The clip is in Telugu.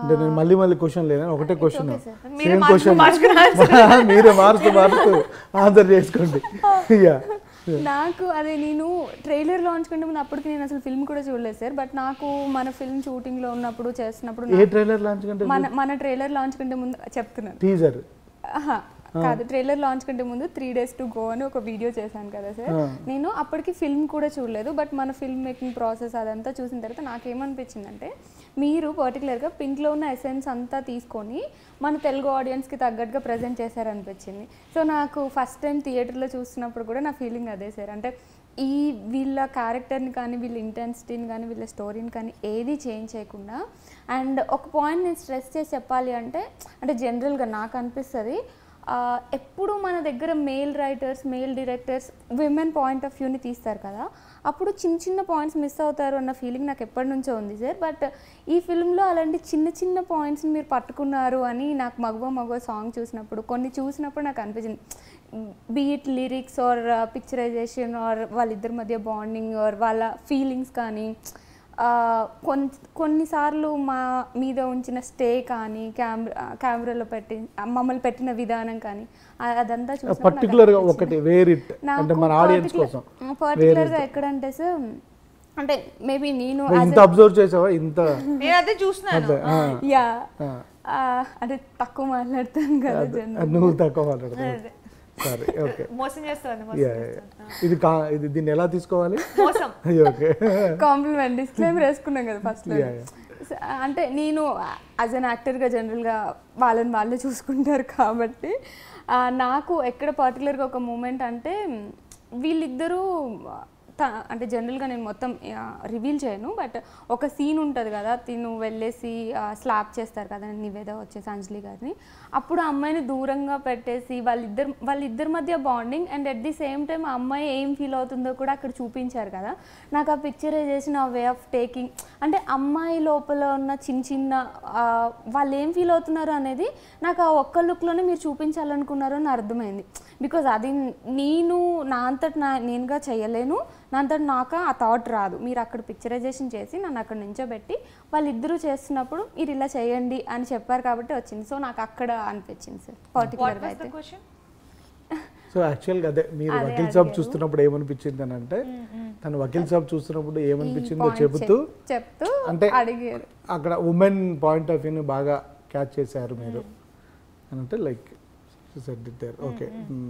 అంటే నేను మళ్ళీ మళ్ళీ క్వశ్చన్ లేదని ఒకటే క్వశ్చన్ సేమ్ క్వశ్చన్ మీరే మార్చుతూ మార్చుతూ ఆన్సర్ చేసుకోండి నాకు అదే నేను ట్రైలర్ లాంచ్ కంటే ముందు అప్పటికి నేను అసలు ఫిల్మ్ కూడా చూడలేదు సార్ బట్ నాకు మన ఫిల్మ్ షూటింగ్ లో ఉన్నప్పుడు చేస్తున్నప్పుడు ఏ ట్రైలర్ లాంచ్ మన మన ట్రైలర్ లాంచ్ కంటే ముందు చెప్తున్నాను టీజర్ కాదు ట్రైలర్ లాంచ్ కంటే ముందు త్రీ డేస్ టు గో అని ఒక వీడియో చేశాను కదా సార్ నేను అప్పటికి ఫిల్మ్ కూడా చూడలేదు బట్ మన ఫిల్మ్ మేకింగ్ ప్రాసెస్ అదంతా చూసిన తర్వాత నాకేమనిపించిందంటే మీరు పర్టికులర్గా పింక్లో ఉన్న ఎసెన్స్ అంతా తీసుకొని మన తెలుగు ఆడియన్స్కి తగ్గట్టుగా ప్రజెంట్ చేశారనిపించింది సో నాకు ఫస్ట్ టైం థియేటర్లో చూస్తున్నప్పుడు కూడా నా ఫీలింగ్ అదే సార్ అంటే ఈ వీళ్ళ క్యారెక్టర్ని కానీ వీళ్ళ ఇంటెన్సిటీని కానీ వీళ్ళ స్టోరీని కానీ ఏది చేంజ్ చేయకుండా అండ్ ఒక పాయింట్ నేను స్ట్రెస్ చేసి చెప్పాలి అంటే అంటే జనరల్గా నాకు అనిపిస్తుంది ఎప్పుడు మన దగ్గర male writers male directors women point of వ్యూని తీస్తారు కదా అప్పుడు చిన్న చిన్న పాయింట్స్ మిస్ అవుతారు అన్న ఫీలింగ్ నాకు ఎప్పటి నుంచో ఉంది సార్ బట్ ఈ ఫిల్మ్లో అలాంటి చిన్న చిన్న పాయింట్స్ని మీరు పట్టుకున్నారు అని నాకు మగవ మగవ సాంగ్ చూసినప్పుడు కొన్ని చూసినప్పుడు నాకు అనిపించింది beat lyrics or picturisation or వాళ్ళిద్దరి మధ్య బాండింగ్ ఆర్ వాళ్ళ ఫీలింగ్స్ కానీ కొన్నిసార్లు మా మీద ఉంచిన స్టే కానీ కెమెరా కెమెరాలో పెట్టి మమ్మల్ని పెట్టిన విధానం కానీ అదంతా పర్టికులర్గా ఒకటి వేర్ ఇట్ అంటే మన ఆడియన్స్ కోసం పర్టికులర్గా ఎక్కడంటే సార్ అంటే మేబీ నేను ఇంత అబ్జర్వ్ చేసావా ఇంత నేను అదే చూస్తున్నాను యా అంటే తక్కువ మాట్లాడతాను కదా నువ్వు తక్కువ మాట్లాడతావు సారీ ఓకే మోసం చేస్తాను ఇది కా ఇది దీన్ని ఎలా తీసుకోవాలి ఓకే కాంప్లిమెంట్ డిస్క్లైమర్ వేసుకున్నాం కదా ఫస్ట్ అంటే నేను యాజ్ అన్ యాక్టర్గా జనరల్గా వాళ్ళని వాళ్ళే చూసుకుంటారు కాబట్టి నాకు ఎక్కడ పర్టికులర్గా ఒక మూమెంట్ అంటే వీళ్ళిద్దరూ అంటే జనరల్గా నేను మొత్తం రివీల్ చేయను బట్ ఒక సీన్ ఉంటుంది కదా తిను వెళ్ళేసి స్లాప్ చేస్తారు కదా నేను నివేద వచ్చేసి అంజలి గారిని అప్పుడు అమ్మాయిని దూరంగా పెట్టేసి వాళ్ళిద్దరు వాళ్ళిద్దరి మధ్య bonding and at the same time ఆ అమ్మాయి ఏం ఫీల్ అవుతుందో కూడా అక్కడ చూపించారు కదా నాకు ఆ పిక్చర్ ఆ వే ఆఫ్ టేకింగ్ అంటే అమ్మాయి లోపల ఉన్న చిన్న చిన్న వాళ్ళు ఏం ఫీల్ అవుతున్నారు అనేది నాకు ఆ ఒక్క లుక్లోనే మీరు చూపించాలనుకున్నారు అని అర్థమైంది బికాజ్ అది నేను నా అంతటి నా నేనుగా చేయలేను నా అంతటి నాకు ఆ థాట్ రాదు మీరు అక్కడ పిక్చరైజేషన్ చేసి నన్ను అక్కడ నుంచోబెట్టి వాళ్ళిద్దరూ చేస్తున్నప్పుడు మీరు ఇలా చేయండి అని చెప్పారు కాబట్టి వచ్చింది సో నాకు అక్కడ అనిపించింది సార్ పర్టికులర్గా అయితే సో యాక్చువల్గా అదే మీరు వకీల్ సాబ్ చూస్తున్నప్పుడు ఏమనిపించింది అని అంటే తను వకీల్ సాబ్ చూస్తున్నప్పుడు ఏమనిపించిందో mm, చెబుతూ చెప్తూ అంటే అక్కడ ఉమెన్ పాయింట్ ఆఫ్ వ్యూని బాగా క్యాచ్ చేశారు మీరు అని అంటే లైక్ ఓకే